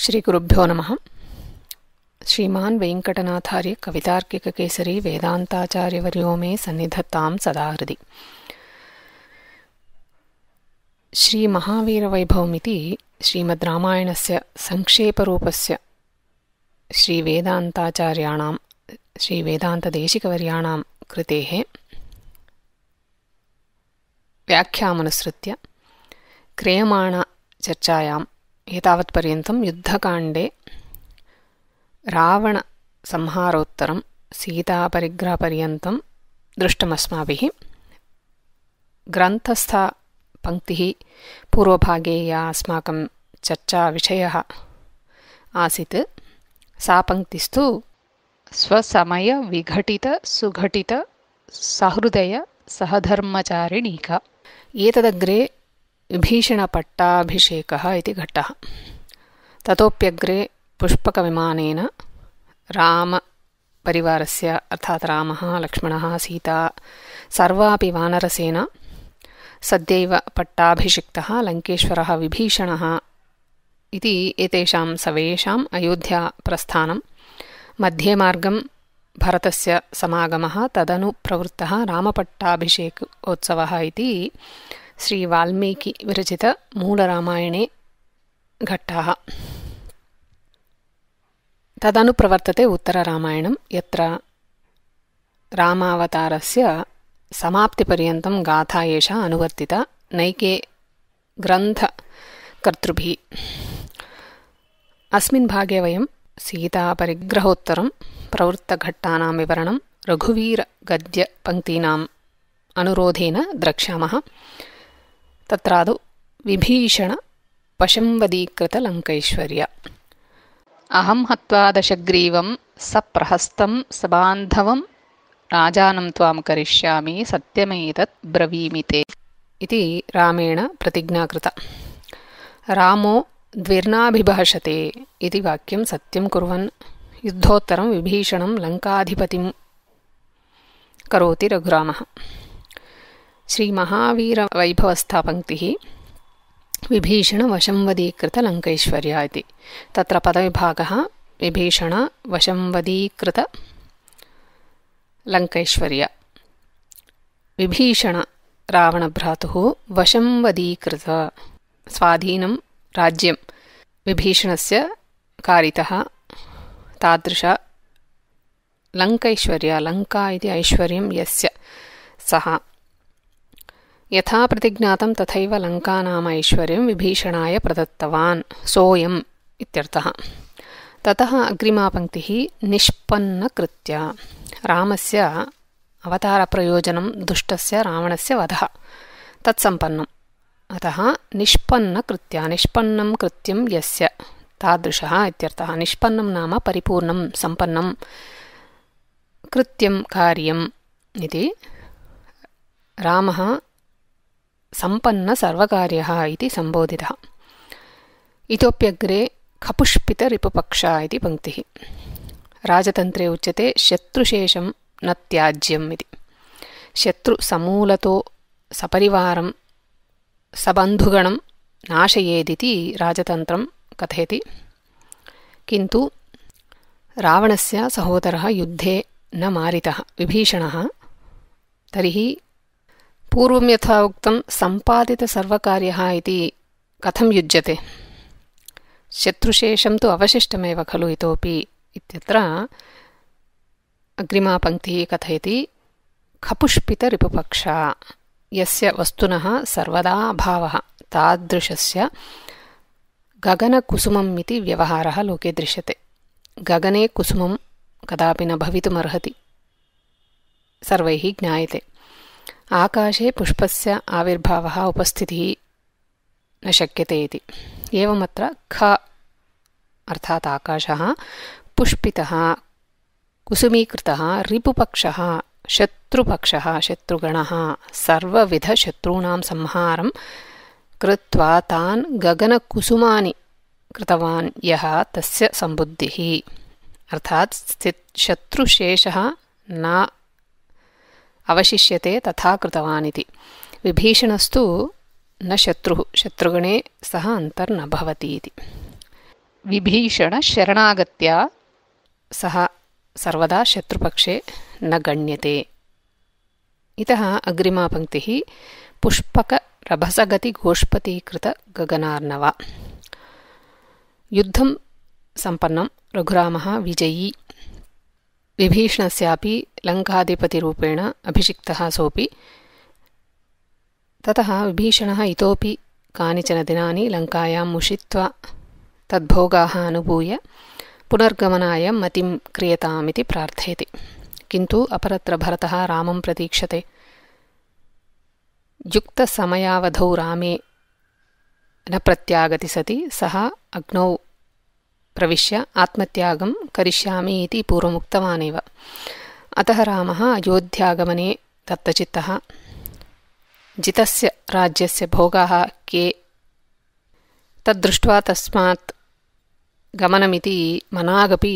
श्रीगुरुभ्यो नमः श्रीमान् वेङ्कटनाथार्य कवितार्किककेसरी वेदान्ताचार्यवर्यो मे सन्निधत्तां सदा हृदि श्रीमहावीरवैभवमिति श्रीमद् रामायणस्य संक्षेपरूपस्य श्रीवेदान्ताचार्याणां श्रीवेदान्तदेशिकवर्याणां कृतेः व्याख्यामनुसृत्य क्रियमाणचर्चायां एतावत्पर्यन्तं युद्धकाण्डे रावणसंहारोत्तरं सीतापरिग्रहपर्यन्तं दृष्टमस्माभिः ग्रन्थस्था पङ्क्तिः पूर्वभागे या अस्माकं चर्चाविषयः आसीत् सा पङ्क्तिस्तु स्वसमयविघटितसुघटितसहृदयसहधर्मचारिणीका एतदग्रे विभीषणपट्टाभिषेकः इति घट्टः ततोप्यग्रे पुष्पकविमानेन रामपरिवारस्य अर्थात् रामः लक्ष्मणः सीता सर्वापि वानरसेन सद्यैव पट्टाभिषिक्तः लङ्केश्वरः विभीषणः इति एतेषां सर्वेषाम् अयोध्याप्रस्थानं मध्ये मार्गं भरतस्य समागमः तदनुप्रवृत्तः रामपट्टाभिषेकोत्सवः इति श्रीवाल्मीकिविरचितमूलरामायणे घट्टाः तदनु प्रवर्तते उत्तररामायणं यत्र रामावतारस्य समाप्तिपर्यन्तं गाथा एषा अनुवर्तिता नैके ग्रन्थकर्तृभिः अस्मिन् भागे वयं सीतापरिग्रहोत्तरं प्रवृत्तघट्टानां विवरणं रघुवीरगद्यपङ्क्तीनाम् अनुरोधेन द्रक्ष्यामः तत्रादौ विभीषणपशंवदीकृतलङ्कैश्वर्या अहं हत्वादशग्रीवं सप्रहस्तं सबान्धवं राजानं त्वां करिष्यामि सत्यमेतत् ब्रवीमिते इति रामेण प्रतिज्ञा कृता रामो द्विर्नाभिभाषते इति वाक्यं सत्यं कुर्वन् युद्धोत्तरं विभीषणं लङ्काधिपतिं करोति रघुरामः श्रीमहावीरवैभवस्थापङ्क्तिः विभीषणवशंवदीकृतलङ्कैश्वर्या इति तत्र पदविभागः विभीषणवशंवदीकृतलङ्कैश्वर्या विभीषणरावणभ्रातुः वशंवदीकृत स्वाधीनं राज्यं विभीषणस्य कारितः तादृश लङ्कैश्वर्या लङ्का इति ऐश्वर्यं यस्य सः यथा प्रतिज्ञातं तथैव लङ्का नाम ऐश्वर्यं विभीषणाय प्रदत्तवान् सोऽयम् इत्यर्थः ततः अग्रिमा पङ्क्तिः निष्पन्नकृत्या रामस्य अवतारप्रयोजनं दुष्टस्य रावणस्य वधः तत्सम्पन्नम् अतः निष्पन्नकृत्या निष्पन्नं कृत्यं यस्य तादृशः इत्यर्थः निष्पन्नं नाम परिपूर्णं सम्पन्नं कृत्यं कार्यम् इति रामः ಸಂಪನ್ನ ಸರ್ವಕಾರ್ಯ ಸಂಪನ್ನಸವಾರ್ಯ ಸಂಬೋಧಿ ಇತಪ್ಯಗ್ರೆ ಖಪುಷ್ತರಿಪುಪಕ್ಷ ಪಂಕ್ತಿ ರಾಜತಂತ್ರೇ ಉಚ್ಯತೆ ಶತ್ರು ಶಂತ್ಯಜ್ಯ ಶತ್ರು ಸಮೂಲಪರಿ ಸಬಂಧುಗಣ ನಾಶೇದಿತಿ ರಾಜತಂತ್ರ ಕಥೆಯತಿ ಕಿಂತು ರಾವಣಸ ಸಹೋದರ ಯುದ್ಧ ನ ವಿಭೀಷಣ ತರ್ಹಿ पूर्वं यथा उक्तं सम्पादितसर्वकार्यः इति कथं युज्यते शत्रुशेषं तु अवशिष्टमेव खलु इतोपि इत्यत्र अग्रिमा पङ्क्तिः कथयति खपुष्पितरिपुपक्षा यस्य वस्तुनः सर्वदा अभावः तादृशस्य गगनकुसुमम् इति व्यवहारः लोके दृश्यते गगने कुसुमं कदापि न भवितुमर्हति सर्वैः ज्ञायते आकाशे पुष्पस्य आविर्भावः उपस्थितिः न शक्यते इति एवमत्र ख अर्थात् आकाशः पुष्पितः कुसुमीकृतः रिपुपक्षः शत्रुपक्षः शत्रुगणः सर्वविधशत्रूणां संहारं कृत्वा तान् गगनकुसुमानि कृतवान् यः तस्य सम्बुद्धिः अर्थात् स्थित् शत्रुशेषः न ಅವಶಿಷ್ಯತೆ ತಥಾ ಕೃತವಾನಿತಿ ವಿಭೀಷಣಸ್ತು ನ ಶತ್ರು ಶತ್ರುಗಣೇ ಸಹ ಅಂತರ್ನಭವತಿ ವಿಭೀಷಣ ಶರಣಾಗತ್ಯ ಸಹ ಸರ್ವದಾ ಶತ್ರುಪಕ್ಷೆ ನ ಗಣ್ಯತೆ ಇತಃ ಅಗ್ರಿಮಾ ಪಂಕ್ತಿಃ पुष्पकरभसगतिगोष्पतीकृतगगनार्णव युद्धं सम्पन्नं रघुरामः विजयी विभीषणस्यापि लङ्काधिपतिरूपेण अभिषिक्तः सोपि ततः विभीषणः इतोपि कानिचन दिनानि लङ्कायां उषित्वा तद्भोगाः अनुभूय पुनर्गमनाय मतिं क्रियतामिति प्रार्थयति किन्तु अपरत्र भरतः रामं प्रतीक्षते युक्तसमयावधौ रामे न प्रत्यागति सति सः अग्नौ प्रविश्य आत्मत्यागं करिष्यामि इति पूर्वमुक्तवानेव अतः रामः अयोध्यागमने तत्तचित्तः जितस्य राज्यस्य भोगाः के तद्दृष्ट्वा तस्मात् गमनमिति मनागपि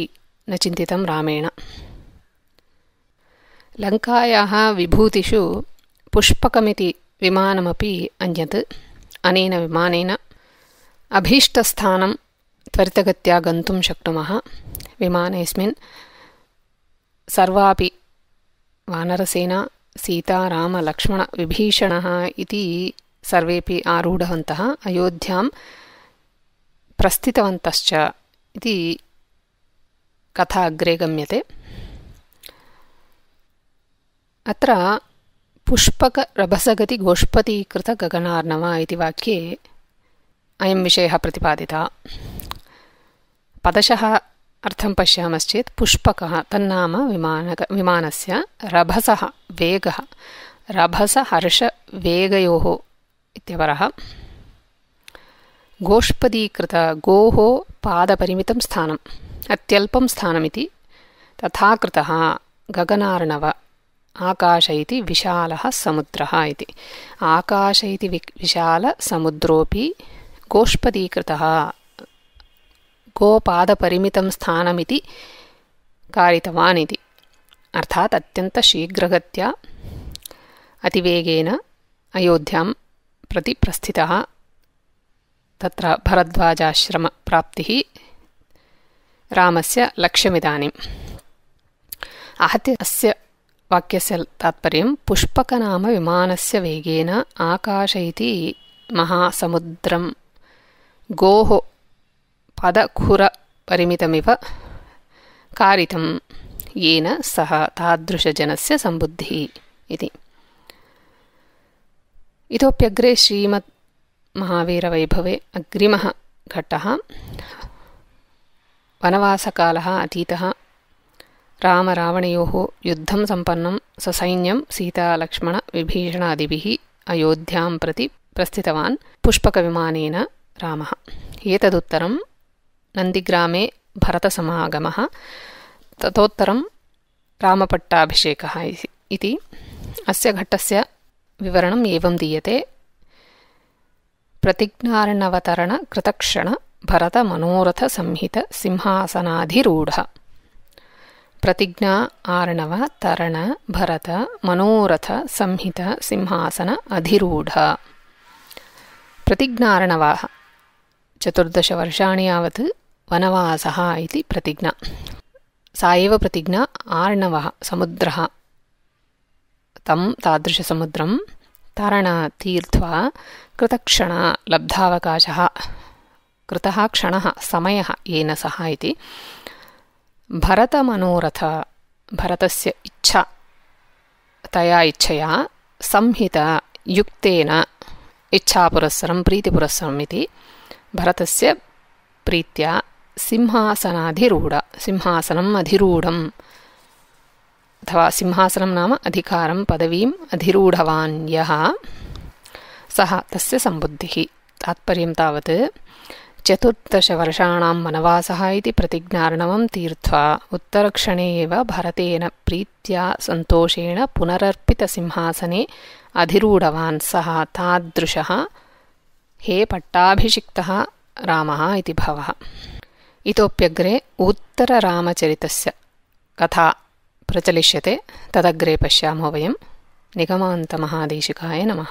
न चिन्तितं रामेण लङ्कायाः विभूतिषु पुष्पकमिति विमानमपि अन्यत् अनेन विमानेन अभीष्टस्थानं त्वरितगत्या गन्तुं शक्नुमः विमानेऽस्मिन् सर्वापि वानरसेना सीतारामलक्ष्मणविभीषणः इति सर्वेपि आरूढवन्तः अयोध्यां प्रस्थितवन्तश्च इति कथा अग्रे गम्यते अत्र पुष्पकरभसगतिगोष्पतीकृतगगनार्णव इति वाक्ये अयं विषयः प्रतिपादितः पदशः अर्थं पश्यामश्चेत् पुष्पकः तन्नाम विमानक विमानस्य रभसः वेगः रभसहर्षवेगयोः इत्यवरः गोष्पदीकृतगोः पादपरिमितं स्थानम् अत्यल्पं स्थानमिति तथा कृतः गगनार्णव आकाश इति विशालः समुद्रः इति आकाश इति विक् विशालसमुद्रोपि गोष्पदीकृतः गोपादपरिमितं स्थानमिति कारितवान् इति अर्थात् अत्यन्तशीघ्रगत्या अतिवेगेन अयोध्यां प्रति प्रस्थितः तत्र भरद्वाजाश्रमप्राप्तिः रामस्य लक्ष्यमिदानीम् आहत्य अस्य वाक्यस्य तात्पर्यं पुष्पकनामविमानस्य वेगेन आकाश इति महासमुद्रं गोः पदखुरपरिमितमिव कारितं येन सः तादृशजनस्य सम्बुद्धिः इति इतोप्यग्रे श्रीमत् महावीरवैभवे अग्रिमः घट्टः वनवासकालः अतीतः रामरावणयोः युद्धं सम्पन्नं ससैन्यं सीतालक्ष्मणविभीषणादिभिः अयोध्यां प्रति प्रस्थितवान् पुष्पकविमानेन रामः एतदुत्तरं नन्दिग्रामे भरतसमागमः ततोत्तरं रामपट्टाभिषेकः इति अस्य घट्टस्य विवरणम् एवं दीयते प्रतिज्ञार्णवतरण भरत प्रतिज्ञा आर्णव तरण भरत मनोरथ संहित सिंहासन अधिरूढ प्रतिज्ञार्णवाः चतुर्दशवर्षाणि यावत् వనవాసः इति प्रतिज्ञा सा एव प्रतिज्ञा आर्णवः समुद्रः तं तादृशसमुद्रं तरणतीर्ध्वा कृतक्षण लब्धावकाशः कृतः क्षणः समयः येन सः इति भरतमनोरथ भरतस्य इच्छा तया इच्छया संहितयुक्तेन इच्छापुरस्सरं प्रीतिपुरस्सरम् इति भरतस्य प्रीत्या सिंहासनाधिरूढ सिंहासनम् अधिरूढम् अथवा सिंहासनं नाम अधिकारं पदवीम् अधिरूढवान् यः सः तस्य सम्बुद्धिः तात्पर्यं तावत् चतुर्दशवर्षाणां मनवासः इति प्रतिज्ञार्णवं तीर्त्वा उत्तरक्षणे एव भरतेन प्रीत्या सन्तोषेण पुनरर्पितसिंहासने अधिरूढवान् सः तादृशः हे पट्टाभिषिक्तः रामः इति भावः इतोप्यग्रे उत्तररामचरितस्य कथा प्रचलिष्यते तदग्रे पश्यामो वयं निगमान्तमहादेशिकाय नमः